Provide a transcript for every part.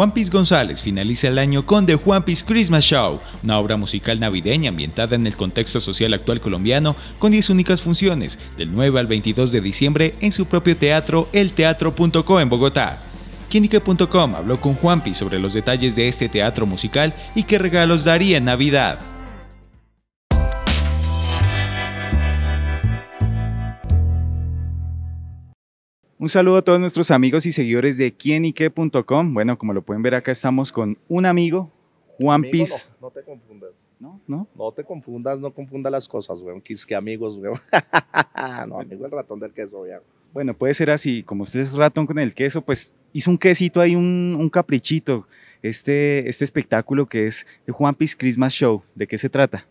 Juan González finaliza el año con The Juan Piz Christmas Show, una obra musical navideña ambientada en el contexto social actual colombiano con 10 únicas funciones, del 9 al 22 de diciembre en su propio teatro, el en Bogotá. Quínica.com habló con Juan Juanpis sobre los detalles de este teatro musical y qué regalos daría en Navidad. Un saludo a todos nuestros amigos y seguidores de quienyque.com, Bueno, como lo pueden ver acá estamos con un amigo, Juan No, te confundas. ¿No? ¿No? No te confundas, no confunda las cosas, weón. Quis que amigos, weón. no, amigo el ratón del queso, weón. Bueno, puede ser así, como usted es ratón con el queso, pues hizo un quesito ahí, un, caprichito. Este, este espectáculo que es el Juan Piz Christmas Show, ¿de qué se trata?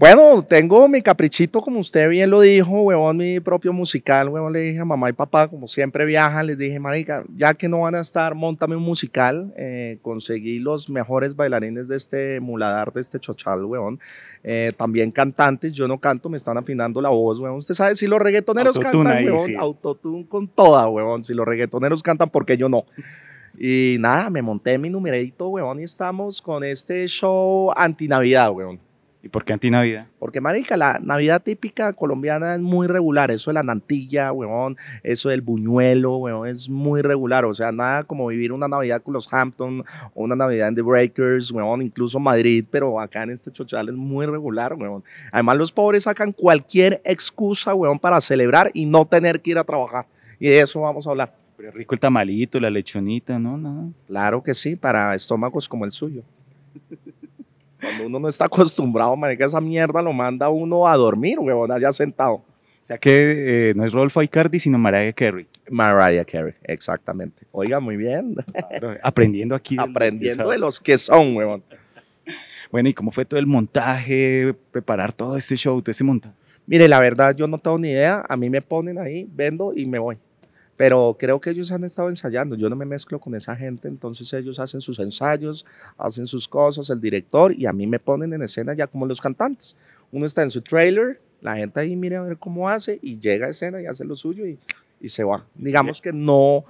Bueno, tengo mi caprichito, como usted bien lo dijo, huevón, mi propio musical, huevón, le dije a mamá y papá, como siempre viajan, les dije, marica, ya que no van a estar, montame un musical, eh, conseguí los mejores bailarines de este muladar, de este chochal, huevón, eh, también cantantes, yo no canto, me están afinando la voz, huevón, usted sabe, si los reggaetoneros cantan, huevón, autotune con toda, huevón, si los reggaetoneros cantan, ¿por qué yo no? Y nada, me monté mi numerito, weón, y estamos con este show antinavidad, weón por qué Navidad? Porque, marica, la Navidad típica colombiana es muy regular. Eso de la nantilla, weón, eso del buñuelo, weón, es muy regular. O sea, nada como vivir una Navidad con los Hamptons, o una Navidad en The Breakers, weón, incluso Madrid, pero acá en este chochal es muy regular, weón. Además, los pobres sacan cualquier excusa, weón, para celebrar y no tener que ir a trabajar. Y de eso vamos a hablar. Pero rico el tamalito, la lechonita, ¿no? Claro que sí, para estómagos como el suyo. Cuando uno no está acostumbrado, a manejar esa mierda lo manda uno a dormir, huevón, allá sentado. O sea que eh, no es Rolfo Icardi, sino Mariah Carey. Mariah Carey, exactamente. Oiga, muy bien. aprendiendo aquí. aprendiendo de, los que son, huevón. Bueno, ¿y cómo fue todo el montaje, preparar todo este show, todo ese montaje? Mire, la verdad, yo no tengo ni idea. A mí me ponen ahí, vendo y me voy. Pero creo que ellos han estado ensayando, yo no me mezclo con esa gente, entonces ellos hacen sus ensayos, hacen sus cosas, el director, y a mí me ponen en escena ya como los cantantes. Uno está en su trailer, la gente ahí mira a ver cómo hace y llega a escena y hace lo suyo y, se va. Digamos que no,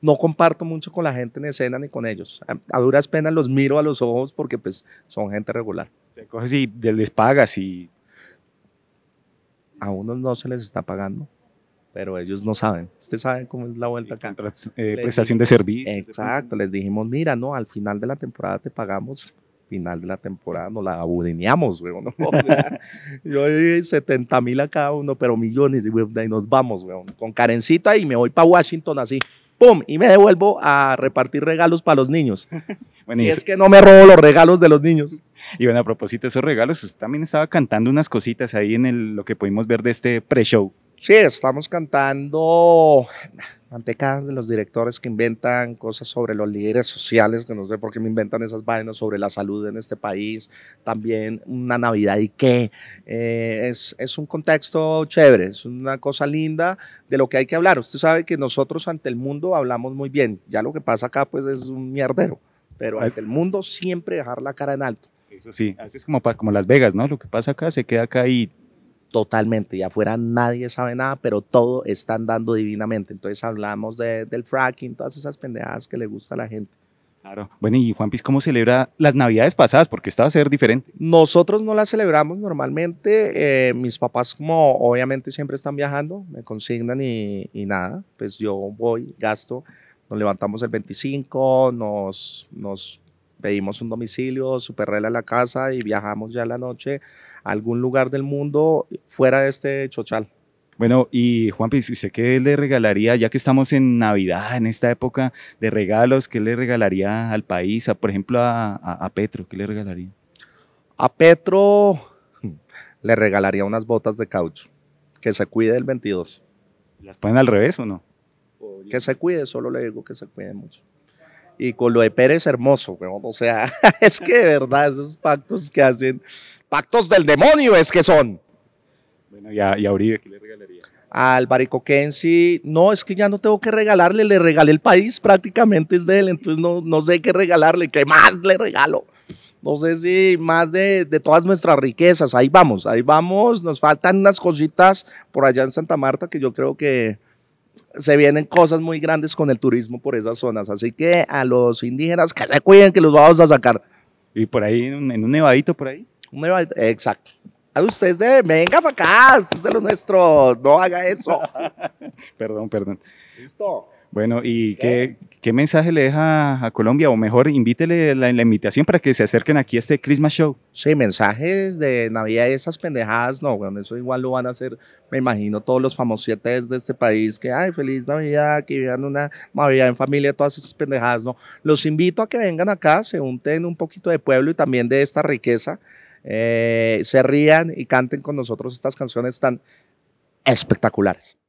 no comparto mucho con la gente en escena ni con ellos. A, duras penas los miro a los ojos porque pues son gente regular. Se coge y les pagas y... A unos no se les está pagando pero ellos no saben. Usted saben cómo es la vuelta acá. Eh, prestación de servicio. Exacto, les dijimos, mira, no, al final de la temporada te pagamos final de la temporada nos la abudineamos, weón. ¿no? O sea, yo 70 mil a cada uno, pero millones, weón, y nos vamos, weón. Con carencita y me voy para Washington así. ¡Pum! Y me devuelvo a repartir regalos para los niños. si y es, que no me robo los regalos de los niños. Y bueno, a propósito de esos regalos, también estaba cantando unas cositas ahí en el, lo que pudimos ver de este pre-show. Sí, estamos cantando uno de los directores que inventan cosas sobre los líderes sociales, que no sé por qué me inventan esas vainas sobre la salud en este país, también una Navidad y qué. Eh, es, un contexto chévere, es una cosa linda de lo que hay que hablar. Usted sabe que nosotros ante el mundo hablamos muy bien, ya lo que pasa acá pues es un mierdero, pero ante el mundo siempre dejar la cara en alto. Eso sí, así es como, como Las Vegas, ¿no? Lo que pasa acá se queda acá y totalmente. Y afuera nadie sabe nada, pero todo está andando divinamente. Entonces hablamos del fracking, todas esas pendejadas que le gusta a la gente. Claro. Bueno, y Juan Piz, ¿cómo celebra las navidades pasadas? Porque esta va a ser diferente. Nosotros no las celebramos normalmente. Eh, mis papás, como obviamente siempre están viajando, me consignan y, y nada. Pues yo voy, gasto. Nos levantamos el 25, nos, nos pedimos un domicilio, superrela a la casa y viajamos ya la noche a algún lugar del mundo fuera de este chochal. Bueno, y Juanpi, ¿usted qué le regalaría, ya que estamos en Navidad, en esta época de regalos, qué le regalaría al país, por ejemplo a, a Petro, qué le regalaría? A Petro le regalaría unas botas de caucho, que se cuide el 22. ¿Las ponen al revés o no? Que se cuide, solo le digo que se cuide mucho y con lo de Pérez Hermoso, O sea, es que de verdad, esos pactos que hacen, pactos del demonio es que son. Bueno, y a, y Uribe, ¿qué le regalaría? Al no, es que ya no tengo que regalarle, le regalé el país, prácticamente es de él, entonces no, no sé qué regalarle, qué más le regalo. No sé si más de, de, todas nuestras riquezas. Ahí vamos, ahí vamos. Nos faltan unas cositas por allá en Santa Marta que yo creo que, se vienen cosas muy grandes con el turismo por esas zonas. Así que a los indígenas que se cuiden que los vamos a sacar. Y por ahí, en un nevadito por ahí. Un nevadito, exacto. A ustedes de, venga para acá, usted de los nuestros, no haga eso. perdón, perdón. Listo. Bueno, ¿y qué ¿Qué mensaje le deja a Colombia? O mejor, invítele en la invitación para que se acerquen aquí a este Christmas Show. Sí, mensajes de Navidad y esas pendejadas, no, bueno, eso igual lo van a hacer, me imagino, todos los famosietes de este país, que, ay, feliz Navidad, que vivan una Navidad en familia, todas esas pendejadas, no. Los invito a que vengan acá, se unten un poquito de pueblo y también de esta riqueza, eh, se rían y canten con nosotros estas canciones tan espectaculares.